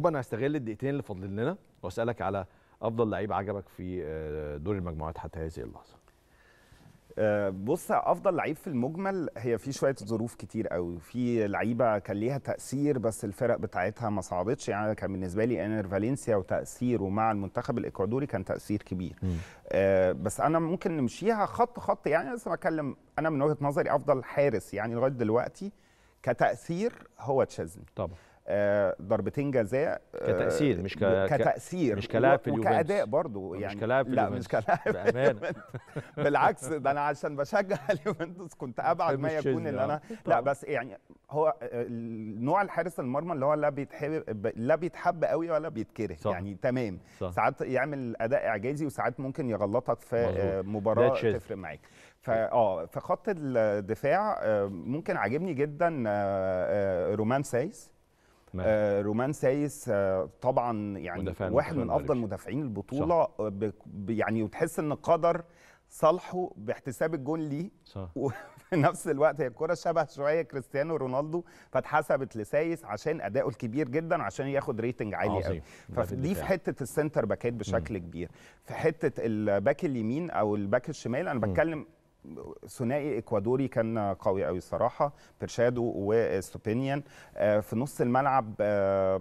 طب انا هستغل الدقيقتين اللي فاضلين لنا واسالك على افضل لعيب عجبك في آه، دور المجموعات حتى هذه اللحظه آه، بص افضل لعيب في المجمل هي في شويه ظروف كتير قوي في لعيبه كان ليها تاثير بس الفرق بتاعتها ما صعدتش يعني كان بالنسبه لي انر فالنسيا وتاثيره مع المنتخب الاكوادوري كان تاثير كبير آه بس انا ممكن نمشيها خط خط يعني بس بتكلم انا من وجهه نظري افضل حارس يعني لغايه دلوقتي كتاثير هو تشيزني طبعا آه، ضربتين جزاء آه، كتأثير مش ك... كتأثير مش كلاعب في اليوفنتوس وكأداء برضه يعني مش كلاعب في اليوفنتوس لا مش كلاعب بأمانة بالعكس ده أنا عشان بشجع اليوفنتوس كنت أبعد ما يكون إن آه. أنا لا بس يعني هو نوع الحارس المرمى اللي هو لا بيتحب لا بيتحب قوي ولا بيتكره صح. يعني تمام صح. ساعات يعمل أداء إعجازي وساعات ممكن يغلطك في مباراة تفرق معاك فا اه في خط الدفاع ممكن عاجبني جدا رومان سايس آه رومان سايس آه طبعا يعني واحد مدفعين من افضل مدافعين البطوله آه، يعني وتحس ان قدر صالحه باحتساب الجون ليه صح. وفي نفس الوقت هي الكره شبه شويه كريستيانو رونالدو فاتحسبت لسايس عشان اداؤه الكبير جدا عشان ياخد ريتنج عالي قوي فدي في حته السنتر باكات بشكل مم. كبير في حته الباك اليمين او الباك الشمال انا بتكلم ثنائي اكوادوري كان قوي قوي الصراحه بيرشادو وستوبينيان آه، في نص الملعب آه،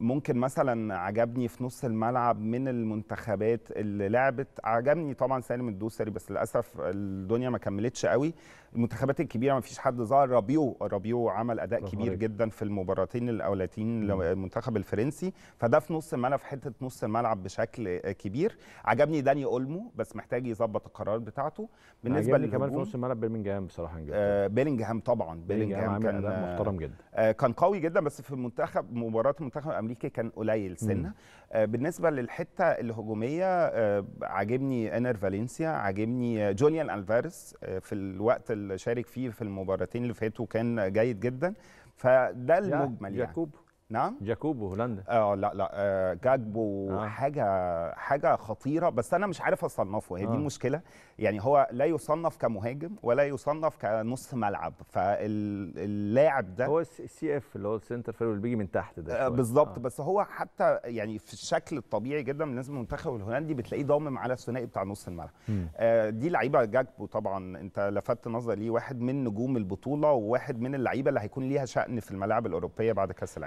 ممكن مثلا عجبني في نص الملعب من المنتخبات اللي لعبت عجبني طبعا سالم الدوسري بس للاسف الدنيا ما كملتش قوي المنتخبات الكبيره ما فيش حد ظهر رابيو رابيو عمل اداء كبير جدا في المباراتين الاولتين للمنتخب الفرنسي فده في نص الملعب في حته نص الملعب بشكل كبير عجبني داني اولمو بس محتاج يظبط القرارات بتاعته بالنسبه لي كمان في نص الملعب بيلينجهام بصراحه آه بيلينجهام طبعا بيلينجهام كان محترم جدا آه كان قوي جدا بس في المنتخب مباراه المنتخب الامريكي كان قليل سنه آه، بالنسبه للحته الهجوميه آه، عاجبني انر فالنسيا عاجبني جوليان الفارس آه، في الوقت اللي شارك فيه في المباراتين اللي فاتوا كان جيد جدا فده المجمل يعني نعم جاكوبو هولندا اه لا لا آه جاكبو آه. حاجه حاجه خطيره بس انا مش عارف اصنفه هي آه. دي المشكله يعني هو لا يصنف كمهاجم ولا يصنف كنص ملعب فاللاعب ده هو السي اف اللي هو السنتر فيلو اللي بيجي من تحت ده آه بالظبط آه. بس هو حتى يعني في الشكل الطبيعي جدا بالنسبه للمنتخب الهولندي بتلاقيه ضامم على الثنائي بتاع نص الملعب آه دي لعيبه جاكبو طبعا انت لفت نظري ليه واحد من نجوم البطوله وواحد من اللعيبه اللي هيكون ليها شأن في الملاعب الاوروبيه بعد كاس العالم